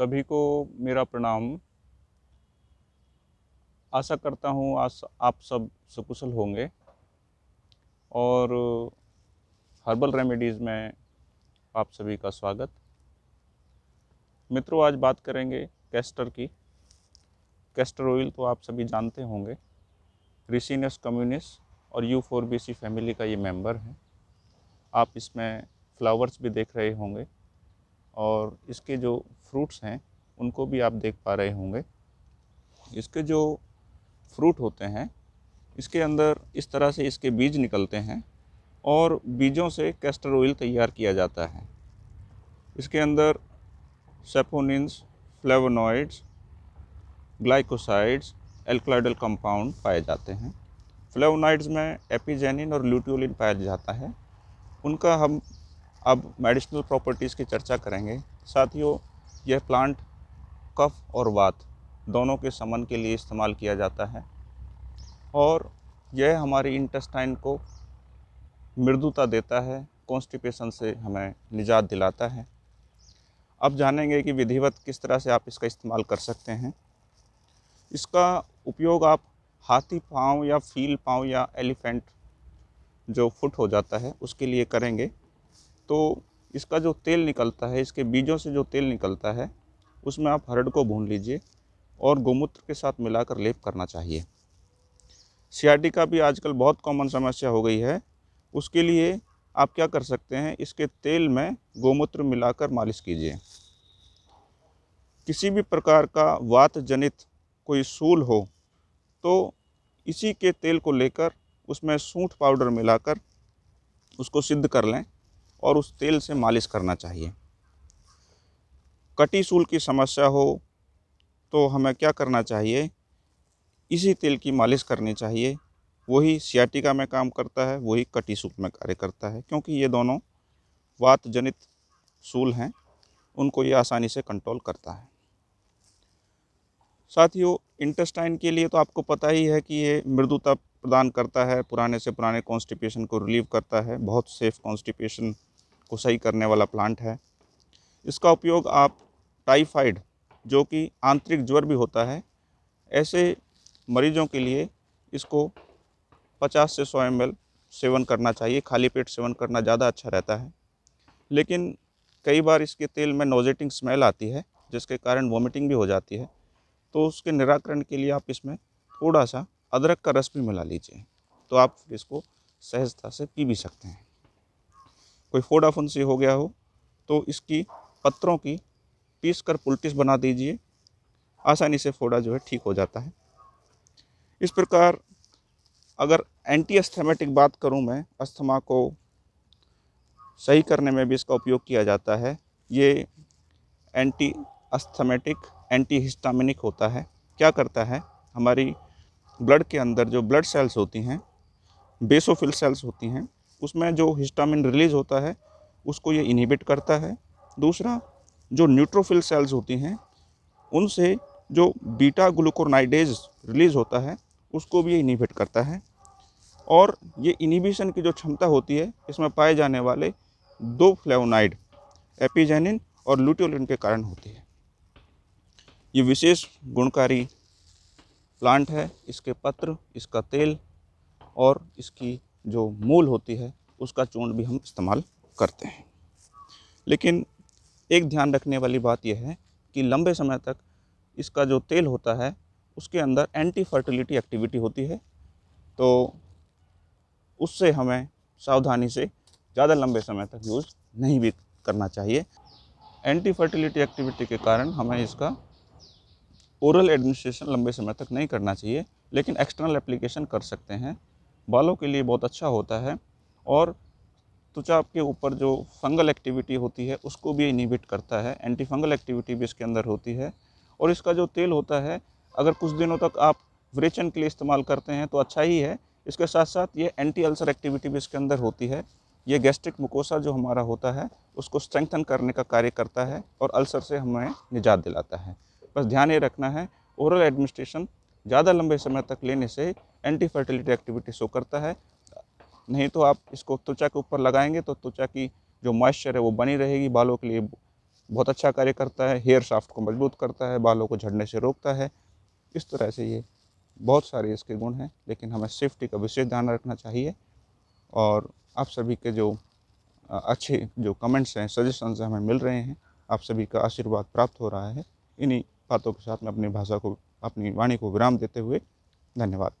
सभी को मेरा प्रणाम आशा करता हूँ आज आप सब सकुशल होंगे और हर्बल रेमेडीज़ में आप सभी का स्वागत मित्रों आज बात करेंगे कैस्टर की कैस्टर ऑयल तो आप सभी जानते होंगे रिसिनस कम्युनिस और Euphorbiaceae family का ये मेंबर है आप इसमें फ्लावर्स भी देख रहे होंगे और इसके जो फ्रूट्स हैं उनको भी आप देख पा रहे होंगे इसके जो फ्रूट होते हैं इसके अंदर इस तरह से इसके बीज निकलते हैं और बीजों से कैस्टर ऑयल तैयार किया जाता है इसके अंदर saponins flavonoids glycosides alkaloidal compound पाए जाते हैं फ्लेवोनाइड्स में एपिजेनिन और ल्यूटियोलिन पाया जाता है उनका हम अब मेडिसिनल प्रॉपर्टीज़ की चर्चा करेंगे साथियों यह प्लांट कफ और वात दोनों के समन के लिए इस्तेमाल किया जाता है और यह हमारी इंटेस्टाइन को मृदुता देता है कॉन्स्टिपेशन से हमें निजात दिलाता है अब जानेंगे कि विधिवत किस तरह से आप इसका इस्तेमाल कर सकते हैं इसका उपयोग आप हाथी पाँव या फील पाँव या एलिफेंट जो फुट हो जाता है उसके लिए करेंगे तो इसका जो तेल निकलता है इसके बीजों से जो तेल निकलता है उसमें आप हरड़ को भून लीजिए और गोमूत्र के साथ मिलाकर लेप करना चाहिए का भी आजकल बहुत कॉमन समस्या हो गई है उसके लिए आप क्या कर सकते हैं इसके तेल में गोमूत्र मिलाकर मालिश कीजिए किसी भी प्रकार का वात जनित कोई सूल हो तो इसी के तेल को लेकर उसमें सूंठ पाउडर मिलाकर उसको सिद्ध कर लें और उस तेल से मालिश करना चाहिए कटी सूल की समस्या हो तो हमें क्या करना चाहिए इसी तेल की मालिश करनी चाहिए वही सियाटिका में काम करता है वही कटी सूल में कार्य करता है क्योंकि ये दोनों वात जनित सूल हैं उनको ये आसानी से कंट्रोल करता है साथियों इंटेस्टाइन के लिए तो आपको पता ही है कि ये मृदुता प्रदान करता है पुराने से पुराने कॉन्स्टिपेशन को रिलीव करता है बहुत सेफ कॉन्स्टिपेशन को सही करने वाला प्लांट है इसका उपयोग आप टाइफाइड जो कि आंतरिक ज्वर भी होता है ऐसे मरीजों के लिए इसको 50 से 100 एम सेवन करना चाहिए खाली पेट सेवन करना ज़्यादा अच्छा रहता है लेकिन कई बार इसके तेल में नोजेटिंग स्मेल आती है जिसके कारण वॉमिटिंग भी हो जाती है तो उसके निराकरण के लिए आप इसमें थोड़ा सा अदरक का रस भी मिला लीजिए तो आप इसको सहजता से पी भी सकते हैं कोई फोडाफोन से हो गया हो तो इसकी पत्रों की पीस कर पुलटिस बना दीजिए आसानी से फोड़ा जो है ठीक हो जाता है इस प्रकार अगर एंटी अस्थमेटिक बात करूं मैं अस्थमा को सही करने में भी इसका उपयोग किया जाता है ये एंटी अस्थमेटिक एंटी हिस्टामिनिक होता है क्या करता है हमारी ब्लड के अंदर जो ब्लड सेल्स होती हैं बेसोफिल सेल्स होती हैं उसमें जो हिस्टामिन रिलीज होता है उसको ये इनहिबिट करता है दूसरा जो न्यूट्रोफिल सेल्स होती हैं उनसे जो बीटा ग्लूकोनाइडेज रिलीज होता है उसको भी ये इनहिबिट करता है और ये इनहिबिशन की जो क्षमता होती है इसमें पाए जाने वाले दो फ्लेवोनाइड एपिजेनिन और लुटियोलिन के कारण होती है ये विशेष गुणकारी प्लांट है इसके पत्र इसका तेल और इसकी जो मूल होती है उसका चूर्ण भी हम इस्तेमाल करते हैं लेकिन एक ध्यान रखने वाली बात यह है कि लंबे समय तक इसका जो तेल होता है उसके अंदर एंटी फर्टिलिटी एक्टिविटी होती है तो उससे हमें सावधानी से ज़्यादा लंबे समय तक यूज़ नहीं भी करना चाहिए एंटी फर्टिलिटी एक्टिविटी के कारण हमें इसका ओरल एडमिनिस्ट्रेशन लंबे समय तक नहीं करना चाहिए लेकिन एक्सटर्नल एप्लीकेशन कर सकते हैं बालों के लिए बहुत अच्छा होता है और त्वचा के ऊपर जो फंगल एक्टिविटी होती है उसको भी इनिबिट करता है एंटी फंगल एक्टिविटी भी इसके अंदर होती है और इसका जो तेल होता है अगर कुछ दिनों तक आप व्रेचन के लिए इस्तेमाल करते हैं तो अच्छा ही है इसके साथ साथ ये एंटी अल्सर एक्टिविटी भी इसके अंदर होती है ये गैस्ट्रिक मुकोसा जो हमारा होता है उसको स्ट्रेंथन करने का कार्य करता है और अल्सर से हमें निजात दिलाता है बस ध्यान ये रखना है ओरल एडमिनिस्ट्रेशन ज़्यादा लंबे समय तक लेने से एंटी फर्टिलिटी एक्टिविटी शो करता है नहीं तो आप इसको त्वचा के ऊपर लगाएंगे तो त्वचा की जो मॉइस्चर है वो बनी रहेगी बालों के लिए बहुत अच्छा कार्य करता है हेयर साफ्ट को मजबूत करता है बालों को झड़ने से रोकता है इस तरह से ये बहुत सारे इसके गुण हैं लेकिन हमें सेफ्टी का विशेष ध्यान रखना चाहिए और आप सभी के जो अच्छे जो कमेंट्स हैं सजेशंस हमें मिल रहे हैं आप सभी का आशीर्वाद प्राप्त हो रहा है इन्हीं बातों के साथ मैं अपनी भाषा को अपनी वाणी को विराम देते हुए धन्यवाद